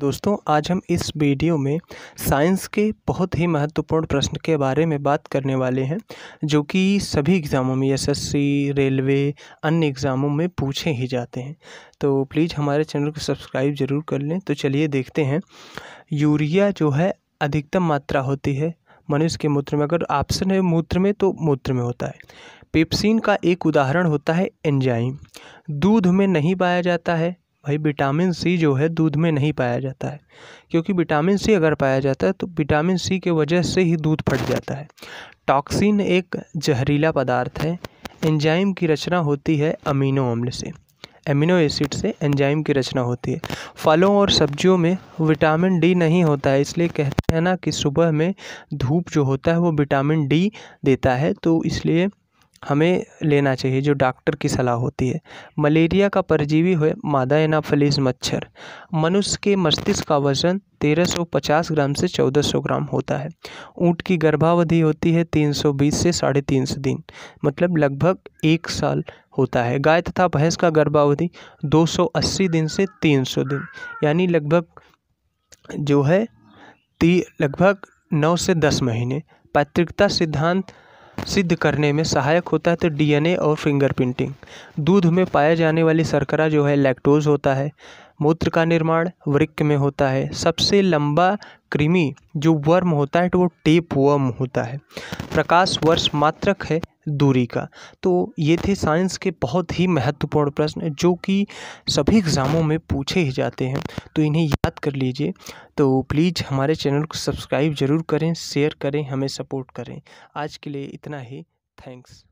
दोस्तों आज हम इस वीडियो में साइंस के बहुत ही महत्वपूर्ण प्रश्न के बारे में बात करने वाले हैं जो कि सभी एग्ज़ामों में एसएससी, रेलवे अन्य एग्ज़ामों में पूछे ही जाते हैं तो प्लीज़ हमारे चैनल को सब्सक्राइब ज़रूर कर लें तो चलिए देखते हैं यूरिया जो है अधिकतम मात्रा होती है मनुष्य के मूत्र में अगर ऑप्शन है मूत्र में तो मूत्र में होता है पेप्सिन का एक उदाहरण होता है एंजाइम दूध में नहीं पाया जाता है भाई विटामिन सी जो है दूध में नहीं पाया जाता है क्योंकि विटामिन सी अगर पाया जाता है तो विटामिन सी के वजह से ही दूध फट जाता है टॉक्सिन एक जहरीला पदार्थ है एंजाइम की रचना होती है अमीनो अम्ल से एमिनो एसिड से एंजाइम की रचना होती है फलों और सब्जियों में विटामिन डी नहीं होता है इसलिए कहते हैं ना कि सुबह में धूप जो होता है वो विटामिन डी देता है तो इसलिए हमें लेना चाहिए जो डॉक्टर की सलाह होती है मलेरिया का परजीवी है मादा एनाफलिस मच्छर मनुष्य के मस्तिष्क का वजन 1350 ग्राम से 1400 ग्राम होता है ऊँट की गर्भावधि होती है 320 से साढ़े तीन सौ दिन मतलब लगभग एक साल होता है गाय तथा भैंस का गर्भावधि 280 दिन से 300 दिन यानी लगभग जो है ती लगभग नौ से दस महीने पैतृकता सिद्धांत सिद्ध करने में सहायक होता है तो डीएनए और फिंगरप्रिंटिंग दूध में पाया जाने वाली शर्करा जो है लैक्टोज होता है मूत्र का निर्माण वृक्क में होता है सबसे लंबा कृमि जो वर्म होता है तो वो टेप वर्म होता है प्रकाश वर्ष मात्रक है दूरी का तो ये थे साइंस के बहुत ही महत्वपूर्ण प्रश्न जो कि सभी एग्ज़ामों में पूछे ही जाते हैं तो इन्हें याद कर लीजिए तो प्लीज़ हमारे चैनल को सब्सक्राइब ज़रूर करें शेयर करें हमें सपोर्ट करें आज के लिए इतना ही थैंक्स